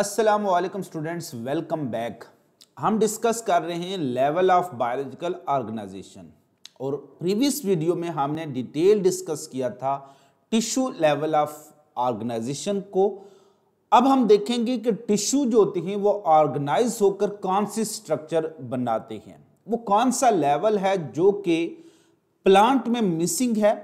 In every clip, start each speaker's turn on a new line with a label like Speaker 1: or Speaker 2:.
Speaker 1: अस्सलाम वालेकुम students welcome back हम डिस्कस कर रहे हैं लेवल ऑफ बायोलॉजिकल ऑर्गेनाइजेशन और प्रीवियस वीडियो में हमने डिटेल डिस्कस किया था टिश्यू लेवल ऑफ ऑर्गेनाइजेशन को अब हम देखेंगे कि टिश्यू जो होते हैं वो ऑर्गेनाइज होकर कौन सी स्ट्रक्चर बनाते हैं वो कौन सा लेवल है जो कि प्लांट में मिसिंग है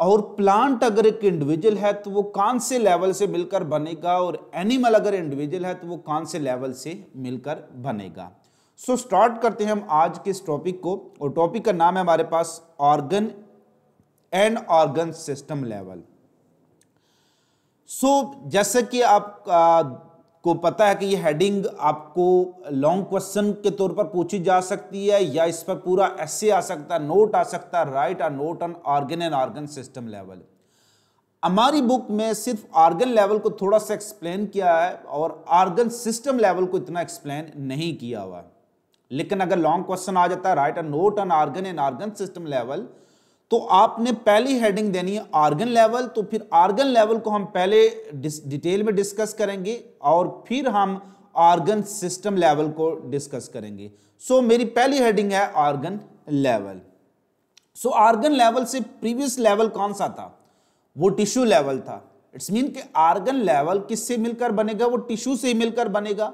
Speaker 1: और प्लांट अगर एक इंडिविजुअल है तो वो कौन से लेवल से मिलकर बनेगा और एनिमल अगर इंडिविजुअल है तो वो कौन से लेवल से मिलकर बनेगा सो so, स्टार्ट करते हैं हम आज के इस टॉपिक को और टॉपिक का नाम है हमारे पास organ and organ system level so जैसे कि आप को पता है कि ये हेडिंग आपको लॉन्ग क्वेश्चन के तौर पर पूछी जा सकती है या इस पर पूरा ऐसे आ सकता है नोट आ सकता है write a note on organ and organ system level हमारी बुक में सिर्फ ऑर्गन लेवल को थोड़ा सा एक्सप्लेन किया है और ऑर्गन सिस्टम लेवल को इतना एक्सप्लेन नहीं किया हुआ लेकिन अगर लॉन्ग क्वेश्चन आ जाता है write a note on organ and organ system level तो आपने पहली हेडिंग देनी है आर्गन लेवल तो फिर आर्गन लेवल को हम पहले डिटेल में डिस्कस करेंगे और फिर हम आर्गन सिस्टम लेवल को डिस्कस करेंगे सो so, मेरी पहली हेडिंग है organ level so organ level से प्रीवियस लेवल कौन सा था वो टिश्यू लेवल था इट्स मीन कि आर्गन लेवल किससे मिलकर बनेगा वो टिश्यू से मिलकर बनेगा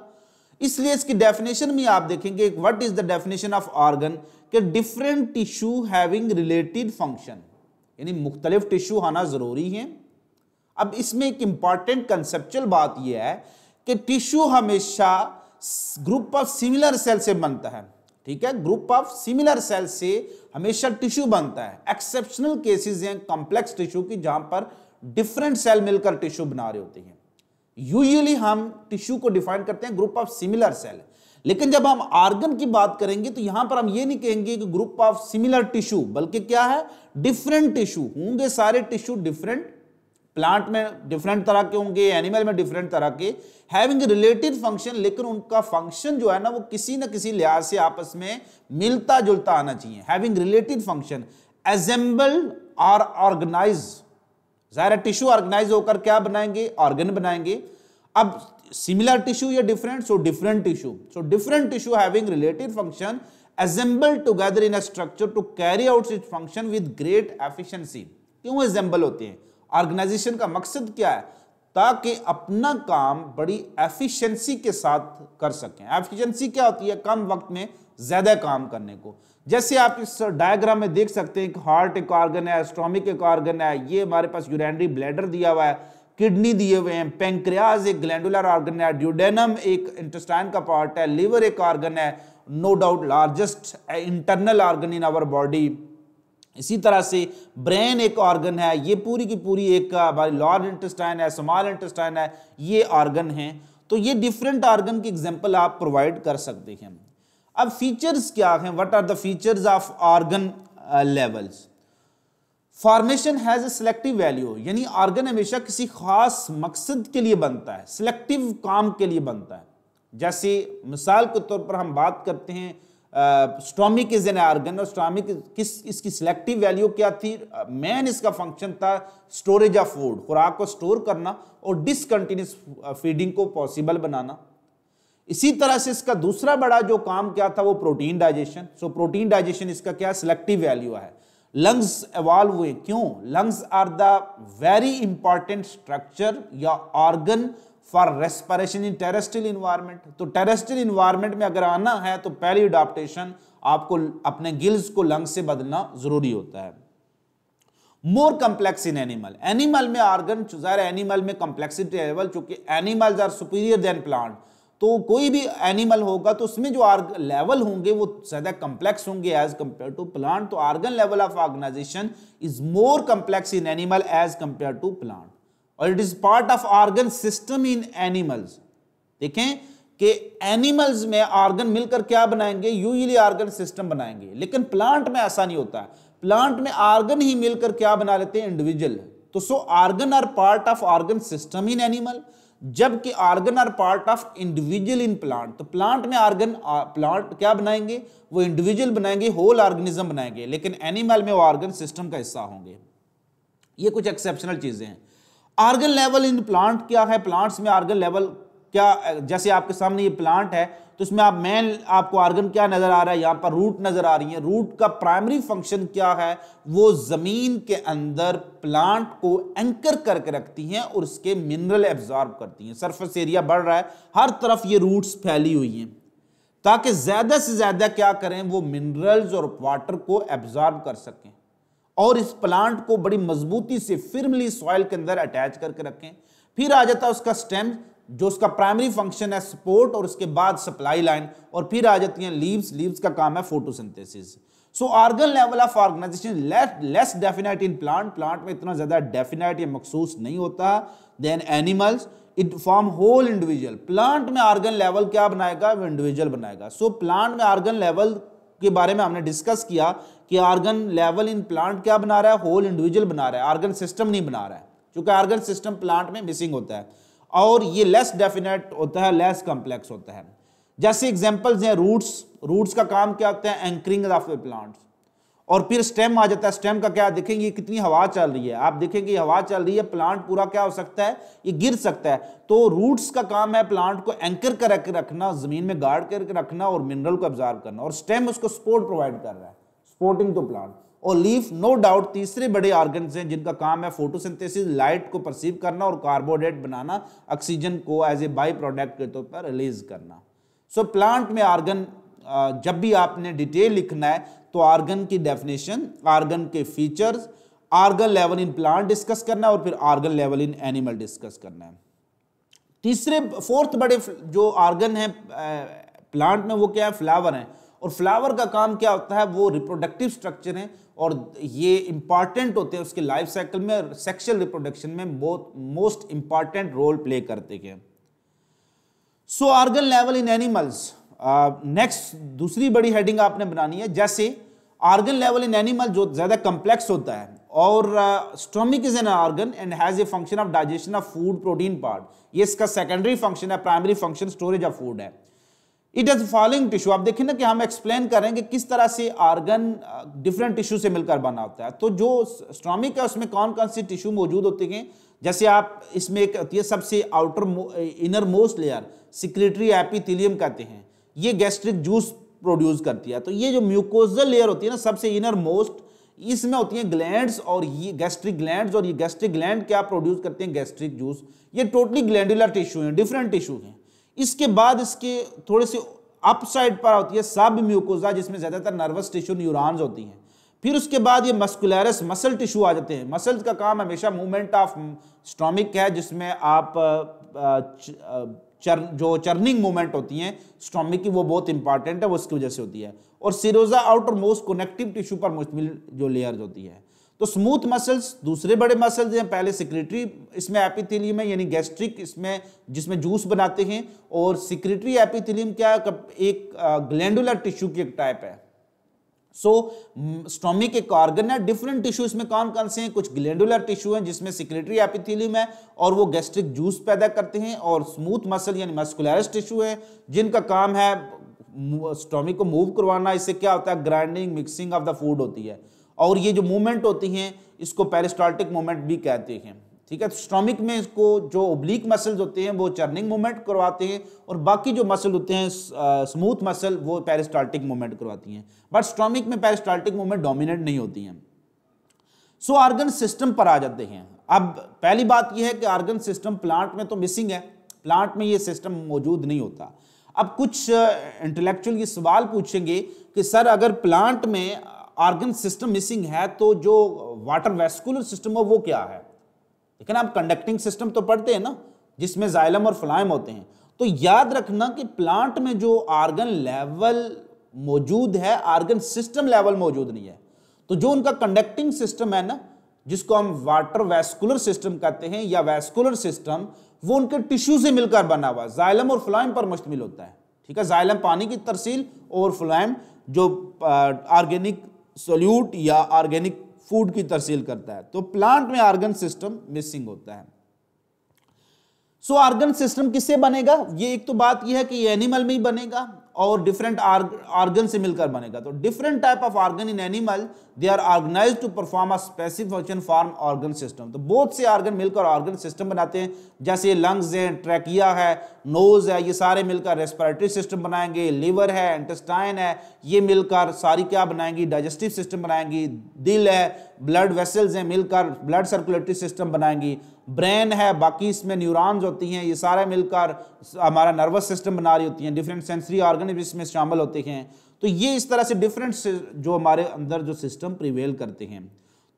Speaker 1: इसलिए इसकी डेफिनेशन में आप देखेंगे what is the definition of organ कि different tissue having related function यानी मुख्तलिफ टिश्यू आना ज़रूरी है अब इसमें एक इंपॉर्टेंट कंसेप्चुअल बात यह है कि टिश्यू हमेशा ग्रुप ऑफ सिमिलर सेल से बनता है ठीक है ग्रुप ऑफ सिमिलर सेल से हमेशा टिश्यू बनता है एक्सेप्शनल केसेस हैं कॉम्प्लेक्स टिश्यू की जहां पर डिफरेंट सेल मिलकर टिश्यू बना रहे होते हैं यूजली हम टिश्यू को डिफाइन करते हैं ग्रुप ऑफ सिमिलर सेल लेकिन जब हम आर्गन की बात करेंगे तो यहां पर हम ये नहीं कहेंगे कि ग्रुप ऑफ सिमिलर टिश्यू बल्कि क्या है डिफरेंट टिश्यू होंगे सारे टिश्यू डिफरेंट प्लांट में डिफरेंट तरह के होंगे एनिमल में डिफरेंट तरह के हैविंग रिलेटेड फंक्शन लेकिन उनका फंक्शन जो है ना वो किसी ना किसी लिहाज से आपस में मिलता जुलता आना चाहिए हैविंग रिलेटेड फंक्शन एजेंबल और ऑर्गेनाइज ज़ाहिर टिश्यू ऑर्गेनाइज होकर क्या बनाएंगे ऑर्गन बनाएंगे अब सिमिलर टिश्यू या different so different tissue so different tissue having related function assemble together in a structure to carry out it function with great efficiency क्यों assemble होते हैं ऑर्गेनाइजेशन का मकसद क्या है ताकि अपना काम बड़ी एफिशिएंसी के साथ कर सकें एफिशिएंसी क्या होती है कम वक्त में ज्यादा काम करने को जैसे आप इस डायग्राम में देख सकते हैं एक हार्ट एक ऑर्गन है स्ट्रोमिक एक ऑर्गन है ये हमारे पास यूरेनरी ब्लैडर दिया हुआ है किडनी दिए हुए हैं पेंक्रियाज एक ग्लैंडुलर ऑर्गन है ड्यूडेनम एक इंटेस्टाइन का पार्ट है लीवर एक ऑर्गन है no doubt largest internal organ in our body इसी तरह से ब्रेन एक ऑर्गन है ये पूरी की पूरी एक हमारी लार्ज इंटेस्टाइन है स्मॉल इंटेस्टाइन है ये ऑर्गन है तो ये डिफरेंट ऑर्गन की एग्जाम्पल आप प्रोवाइड कर सकते हैं अब फीचर्स क्या हैं what are the features of organ levels formation has a selective value यानी ऑर्गन हमेशा किसी खास मकसद के लिए बनता है सिलेक्टिव काम के लिए बनता है जैसे मिसाल के तौर पर हम बात करते हैं स्टॉमिक इज एन आर्गन और स्टॉमिक किस इसकी सिलेक्टिव वैल्यू क्या थी मेन इसका फंक्शन था स्टोरेज ऑफ फूड खुराक को स्टोर करना और डिसकंटिन्यूस फीडिंग को पॉसिबल बनाना इसी तरह से इसका दूसरा बड़ा जो काम क्या था वो protein digestion so protein digestion इसका क्या सिलेक्टिव वैल्यू है लंग्स एवॉल्व हुए क्यों lungs are the very important structure या organ for respiration in terrestrial environment तो टेरेस्ट्रियल इन्वायरमेंट में अगर आना है तो पहली अडॉप्टेशन आपको अपने गिल्स को लंग्स से बदलना जरूरी होता है more complex in animal animal में ऑर्गन एनिमल में कम्प्लेक्सिटी लेवल चूंकि animals are superior than plant तो कोई भी एनिमल होगा तो उसमें जो आर्ग लेवल होंगे वो ज़्यादा कंप्लेक्स होंगे एज कम्पेयर टू प्लांट तो organ level of organization is more complex in animal as compare to plant और it is part of organ system in animals देखें कि एनिमल्स में आर्गन मिलकर क्या बनाएंगे यूजली आर्गन सिस्टम बनाएंगे लेकिन प्लांट में ऐसा नहीं होता प्लांट में आर्गन ही मिलकर क्या बना लेते हैं इंडिविजुअल तो so organ are part of organ system in animal जबकि organ are part of individual in plant तो प्लांट में ऑर्गन प्लांट क्या बनाएंगे वो इंडिविजुअल बनाएंगे होल ऑर्गेनिज्म बनाएंगे लेकिन एनिमल में वो ऑर्गन सिस्टम का हिस्सा होंगे ये कुछ एक्सेप्शनल चीजें हैं ऑर्गन लेवल इन प्लांट क्या है प्लांट्स में ऑर्गन लेवल क्या जैसे आपके सामने ये प्लांट है तो इसमें आप मेन आपको आर्गन क्या नज़र आ रहा है यहाँ पर रूट नज़र आ रही है रूट का प्राइमरी फंक्शन क्या है वो ज़मीन के अंदर प्लांट को एंकर करके रखती हैं और उसके मिनरल एब्जॉर्ब करती हैं सरफेस एरिया बढ़ रहा है हर तरफ ये रूट्स फैली हुई हैं ताकि ज़्यादा से ज़्यादा क्या करें वो मिनरल्स और वाटर को एब्जॉर्ब कर सकें और इस प्लांट को बड़ी मजबूती से फिरमली सॉइल के अंदर अटैच करके रखें फिर आ जाता है उसका स्टेम जो उसका प्राइमरी फंक्शन है सपोर्ट और उसके बाद सप्लाई लाइन और फिर आ जाती है लीव्स लीव्स का काम है photosynthesis so organ level of organization less definite in plant plant में इतना ज़्यादा डेफिनेट या मखसूस नहीं होता than animals it form whole individual plant में ऑर्गन लेवल क्या बनाएगा वो इंडिविजुअल बनाएगा सो so, प्लांट में ऑर्गन लेवल के बारे में हमने डिस्कस किया कि ऑर्गन लेवल इन प्लांट क्या बना रहा है होल इंडिविजुअल बना रहा है ऑर्गन सिस्टम नहीं बना रहा है क्योंकि ऑर्गन सिस्टम प्लांट में मिसिंग होता है और ये लेस डेफिनेट होता है लेस कॉम्प्लेक्स होता है जैसे एग्जाम्पल्स हैं रूट्स रूट्स का काम क्या होता है एंकरिंग ऑफ ए प्लांट्स और फिर स्टेम आ जाता है स्टेम का क्या देखेंगे कितनी हवा चल रही है आप देखेंगे हवा चल रही है प्लांट पूरा क्या हो सकता है ये गिर सकता है तो रूट्स का काम है प्लांट को एंकर करके रखना जमीन में गाड़ करके रखना और मिनरल को ऑब्जर्व करना और स्टेम उसको सपोर्ट प्रोवाइड कर रहा है सपोर्टिंग टू प्लांट और लीफ नो डाउट तीसरे बड़े ऑर्गन हैं जिनका काम है फोटोसिंथेसिस लाइट को परसीव करना और कार्बोहाइड्रेट बनाना ऑक्सीजन को एज ए बाई प्रोडक्ट के तौर पर रिलीज करना सो so, प्लांट में ऑर्गन जब भी आपने डिटेल लिखना है तो ऑर्गन की डेफिनेशन ऑर्गन के features organ level in plant discuss करना है और फिर organ level in animal discuss करना है तीसरे फोर्थ बड़े जो ऑर्गन है प्लांट में वो क्या है फ्लावर है और फ्लावर का काम क्या होता है वो रिप्रोडक्टिव स्ट्रक्चर है और ये इंपॉर्टेंट होते हैं उसके लाइफ साइकिल में और सेक्शुअल रिप्रोडक्शन में बहुत मोस्ट इंपॉर्टेंट रोल प्ले करते हैं so organ level in animals next दूसरी बड़ी हेडिंग आपने बनानी है जैसे ऑर्गन लेवल इन एनिमल जो ज़्यादा कंप्लेक्स होता है और stomach is an organ and has a function of digestion of food protein part ये इसका सेकेंडरी फंक्शन है primary function storage of food है इट इज फॉलोइंग टिश्यू आप देखें ना कि हम एक्सप्लेन करें कि किस तरह से आर्गन डिफरेंट टिश्यू से मिलकर बना होता है तो जो स्ट्रॉमिक है उसमें कौन कौन से टिश्यू मौजूद होते हैं जैसे आप इसमें एक होती है सबसे outer inner most layer secretory epithelium कहते हैं ये गैस्ट्रिक जूस प्रोड्यूस करती है तो ये जो म्यूकोजल लेयर होती है ना सबसे इनर मोस्ट इसमें होती हैं ग्लैंड्स और ये गैस्ट्रिक ग्लैंड्स और ये गैस्ट्रिक ग्लैंड क्या प्रोड्यूस करते हैं गैस्ट्रिक जूस ये टोटली ग्लैंडुलर टिश्यू हैं डिफरेंट टिश्यू हैं इसके बाद इसके थोड़े से अप साइड पर होती है सब म्यूकोजा जिसमें ज़्यादातर नर्वस टिश्यू न्यूरॉन्स होती हैं फिर उसके बाद ये मस्कुलरस मसल टिश्यू आ जाते हैं मसल का काम हमेशा मूवमेंट ऑफ स्टोमिक है जिसमें आप चर, जो चर्निंग मूवमेंट होती हैं स्टोमिक की वो बहुत इंपॉर्टेंट है वो उसकी वजह से होती है और serosa outer most connective tissue पर मुश्तमिल जो लेयर्स होती है तो स्मूथ मसल्स दूसरे बड़े मसल्स हैं पहले सिक्रेटरी इसमें एपिथिलियम है यानी गैस्ट्रिक इसमें जिसमें जूस बनाते हैं और सिक्रेटरी एपिथिलियम क्या एक ग्लैंडुलर टिश्यू की एक टाइप है सो स्टोमिक एक ऑर्गन है डिफरेंट टिश्यू इसमें कौन कौन से हैं कुछ ग्लैंडुलर टिश्यू हैं जिसमें सिक्रेटरी एपिथिलियम है और वो गैस्ट्रिक जूस पैदा करते हैं और स्मूथ मसल यानी मस्कुलरस टिश्यू है जिनका काम है स्टोमिक को मूव करवाना इससे क्या होता है grinding mixing of the food होती है और ये जो मूवमेंट होती हैं इसको पेरिस्टाल्टिक मूवमेंट भी कहते हैं ठीक है स्ट्रोमिक में इसको जो ओब्लिक मसल्स होते हैं वो चर्निंग मूवमेंट करवाते हैं और बाकी जो मसल होते हैं स्मूथ मसल वो पेरिस्टाल्टिक मूवमेंट करवाती हैं बट स्ट्रोमिक में पेरिस्टाल्टिक मूवमेंट डोमिनेट नहीं होती हैं सो आर्गन सिस्टम पर आ जाते हैं अब पहली बात यह है कि आर्गन सिस्टम प्लांट में तो मिसिंग है प्लांट में ये सिस्टम मौजूद नहीं होता अब कुछ इंटेलेक्चुअल ये सवाल पूछेंगे कि सर अगर प्लांट में ऑर्गन सिस्टम मिसिंग है तो जो वाटर वेस्कुलर सिस्टम है वो क्या है लेकिन आप कंडक्टिंग सिस्टम तो पढ़ते हैं ना जिसमें जाइलम और फ्लाइम होते हैं तो याद रखना कि प्लांट में जो आर्गन लेवल मौजूद है आर्गन सिस्टम लेवल मौजूद नहीं है तो जो उनका कंडक्टिंग सिस्टम है ना जिसको हम वाटर वैस्कुलर सिस्टम कहते हैं या वैस्कुलर सिस्टम वो उनके टिश्यू से मिलकर बना हुआ जाइलम और फ्लाइम पर मुश्तमिल होता है ठीक है जाइलम पानी की तरसील और फ्लाइम जो ऑर्गेनिक सोल्यूट या ऑर्गेनिक फूड की तरसील करता है तो प्लांट में ऑर्गन सिस्टम मिसिंग होता है सो ऑर्गन सिस्टम किससे बनेगा ये एक तो बात यह है कि एनिमल में ही बनेगा और डिफरेंट ऑर्गन से मिलकर बनेगा तो different type of organ in animal they are organize to perform a specific function form organ system तो बहुत से ऑर्गन मिलकर ऑर्गन सिस्टम बनाते हैं जैसे लंग्स हैं ट्रैकिया है नोज है ये सारे मिलकर रेस्पिरेटरी सिस्टम बनाएंगे लीवर है इंटेस्टाइन है ये मिलकर सारी क्या बनाएंगी डाइजेस्टिव सिस्टम बनाएंगी दिल है ब्लड वेसल्स हैं मिलकर ब्लड सर्कुलेटरी सिस्टम बनाएंगी ब्रेन है बाकी इसमें न्यूरॉन्स होती हैं ये सारे मिलकर हमारा नर्वस सिस्टम बना रही होती हैं डिफरेंट सेंसरी ऑर्गन इसमें शामिल होते हैं तो ये इस तरह से डिफरेंट जो हमारे अंदर जो सिस्टम प्रिवेल करते हैं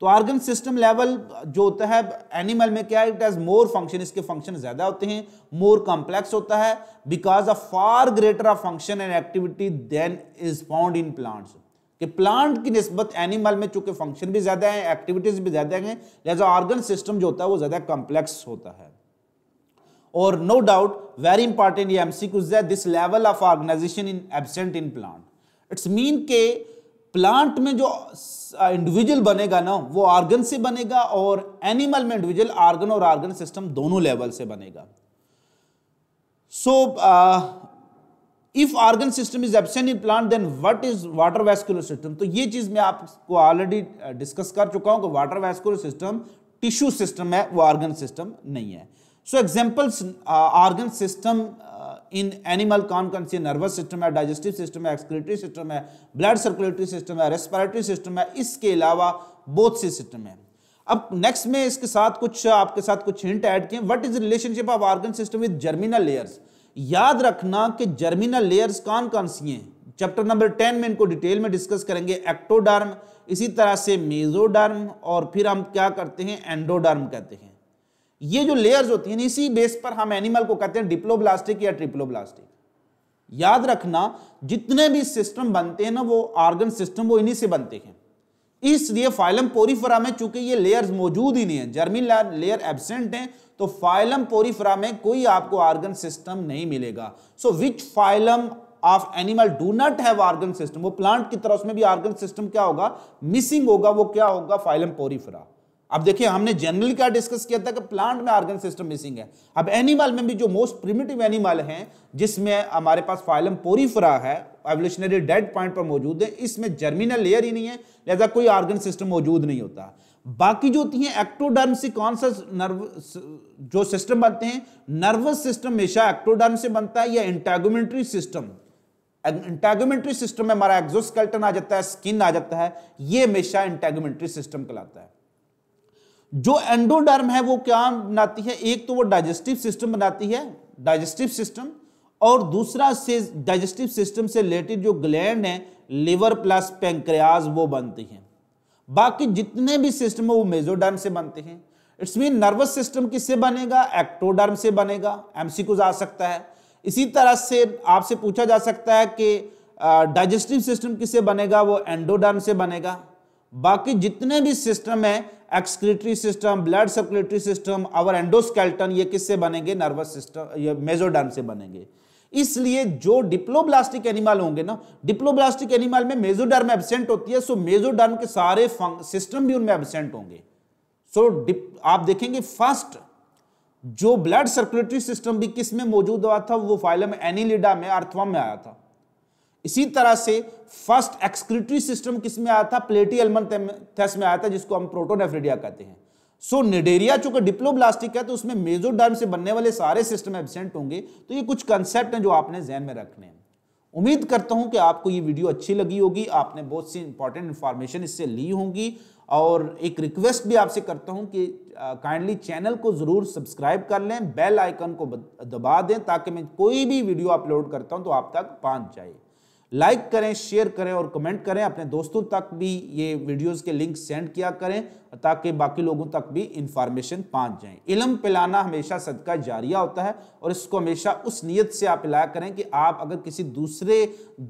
Speaker 1: तो ऑर्गन सिस्टम लेवल जो होता है एनिमल में क्या है इट हैज़ मोर फंक्शन इसके फंक्शन ज़्यादा होते हैं मोर कॉम्प्लेक्स होता है because of far greater of function and activity than is found in plants कि प्लांट की नस्बत एनिमल में चूंकि फंक्शन भी ज़्यादा है एक्टिविटीज़ भी ज़्यादा हैं लिहाजा ऑर्गन सिस्टम जो होता है वो ज़्यादा कॉम्प्लेक्स होता है और नो डाउट वेरी इंपॉर्टेंट ये एमसी कुछ है this level of organization in absent in plant its mean के प्लांट में जो इंडिविजुअल uh, बनेगा ना वो ऑर्गन से बनेगा और एनिमल में इंडिविजुअल ऑर्गन और ऑर्गन सिस्टम दोनों लेवल से बनेगा so so, uh, if organ system is absent in plant then what is water vascular system तो ये चीज मैं आपको ऑलरेडी डिस्कस uh, कर चुका हूं कि water vascular system tissue system है वो ऑर्गन सिस्टम नहीं है so examples organ system in animal कौन कौन सी नर्वस सिस्टम है डाइजेस्टिव सिस्टम है एक्सक्रेटरी सिस्टम है ब्लड सर्कुलेटरी सिस्टम है रेस्पिरेटरी सिस्टम है इसके अलावा बहुत सी सिस्टम है अब नेक्स्ट में इसके साथ कुछ आपके साथ कुछ हिंट ऐड किए what is relationship of organ system with germinal layers याद रखना कि जर्मिनल लेयर्स कौन कौन सी हैं चैप्टर नंबर टेन में इनको डिटेल में डिस्कस करेंगे एक्टोडर्म इसी तरह से मेजोडर्म और फिर हम क्या करते हैं एंडोडर्म कहते हैं ये जो लेयर्स होती हैं इसी बेस पर हम एनिमल को कहते हैं डिप्लोब्लास्टिक या ट्रिप्लोब्लास्टिक याद रखना जितने भी सिस्टम बनते हैं ना वो ऑर्गन सिस्टम वो इन्हीं से बनते हैं इसलिए फाइलम पोरीफरा में चूंकि ये लेयर्स मौजूद ही नहीं है जर्मिन लेयर एबसेंट हैं तो फाइलम पोरीफरा में कोई आपको आर्गन सिस्टम नहीं मिलेगा so which phylum of animal do not have organ system वो प्लांट की तरह उसमें भी आर्गन सिस्टम क्या होगा मिसिंग होगा वो क्या होगा फाइलम पोरीफरा अब देखिए हमने जनरली क्या डिस्कस किया था कि प्लांट में ऑर्गन सिस्टम मिसिंग है अब एनिमल में भी जो मोस्ट प्रिमिटिव एनिमल हैं जिसमें हमारे पास फाइलम पोरीफरा है एवोल्यूशनरी डेड पॉइंट पर मौजूद है इसमें जर्मिनल लेयर ही नहीं है लिहाजा कोई ऑर्गन सिस्टम मौजूद नहीं होता बाकी जो होती है एक्टोडर्म से कौन सा नर्व जो सिस्टम बनते हैं नर्वस सिस्टम हमेशा एक्टोडर्म से बनता है या इंटेगोमेंट्री सिस्टम इंटेगोमेंट्री सिस्टम में हमारा एक्जोस्केल्टन आ जाता है स्किन आ जाता है ये हमेशा इंटेगोमेंट्री सिस्टम कहलाता है जो एंडोडर्म है वो क्या बनाती है एक तो वो डाइजेस्टिव सिस्टम बनाती है डाइजेस्टिव सिस्टम और दूसरा से डाइजेस्टिव सिस्टम से रिलेटेड जो ग्लैंड है लिवर प्लस पेंक्रियाज वो बनती हैं बाकी जितने भी सिस्टम है वो मेजोडर्म से बनते हैं इट्स मीन नर्वस सिस्टम किससे बनेगा एक्टोडर्म से बनेगा एमसीक्यूज आ सकता है इसी तरह से आपसे पूछा जा सकता है कि डाइजेस्टिव सिस्टम किससे बनेगा वो एंडोडर्म से बनेगा बाकी जितने भी सिस्टम है excretory system blood circulatory system और एंडोस्केल्टन ये किससे बनेंगे नर्वस सिस्टम ये मेजोडर्म से बनेंगे इसलिए जो डिप्लोब्लास्टिक एनिमल होंगे ना डिप्लोब्लास्टिक एनिमल में मेजोडर्म एबसेंट होती है सो मेजोडर्म के सारे सिस्टम भी उनमें एबसेंट होंगे सो आप देखेंगे फर्स्ट जो ब्लड सर्कुलेटरी सिस्टम भी किस में मौजूद हुआ था वो फाइलम एनिलिडा में अर्थवा में आया था इसी तरह से फर्स्ट एक्सक्रिटरी सिस्टम किस में आया था प्लेटी थेस में आया था जिसको हम प्रोटोनेफ्रिडिया कहते हैं सो so, निडेरिया चूंकि डिप्लोब्लास्टिक है तो उसमें मेजोडर्म से बनने वाले सारे सिस्टम एबसेंट होंगे तो ये कुछ कंसेप्ट हैं जो आपने जहन में रखने हैं उम्मीद करता हूं कि आपको ये वीडियो अच्छी लगी होगी आपने बहुत सी इंपॉर्टेंट इंफॉर्मेशन इससे ली होंगी और एक रिक्वेस्ट भी आपसे करता हूं कि काइंडली चैनल को ज़रूर सब्सक्राइब कर लें बेल आइकन को दबा दें ताकि मैं कोई भी वीडियो अपलोड करता हूं तो आप तक पहुंच जाए लाइक करें शेयर करें और कमेंट करें अपने दोस्तों तक भी ये वीडियोस के लिंक सेंड किया करें ताकि बाकी लोगों तक भी इंफॉर्मेशन पहुंच जाए इलम पिलाना हमेशा सदका जारिया होता है और इसको हमेशा उस नीयत से आप पिलाया करें कि आप अगर किसी दूसरे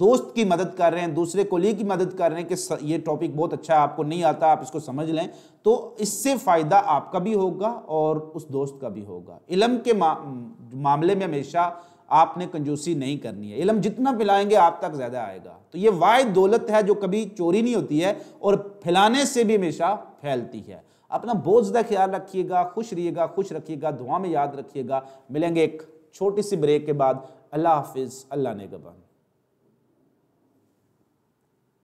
Speaker 1: दोस्त की मदद कर रहे हैं दूसरे कोली की मदद कर रहे हैं कि ये टॉपिक बहुत अच्छा है आपको नहीं आता आप इसको समझ लें तो इससे फ़ायदा आपका भी होगा और उस दोस्त का भी होगा इलम के मा, मामले में हमेशा आपने कंजूसी नहीं करनी है इलम जितना फैलाएंगे आप तक ज़्यादा आएगा तो ये वाय दौलत है जो कभी चोरी नहीं होती है और फैलाने से भी हमेशा फैलती है अपना बहुत ज़्यादा ख्याल रखिएगा खुश रहिएगा खुश रखिएगा दुआ में याद रखिएगा मिलेंगे एक छोटी सी ब्रेक के बाद अल्लाह हाफिज़ अल्लाह ने गबान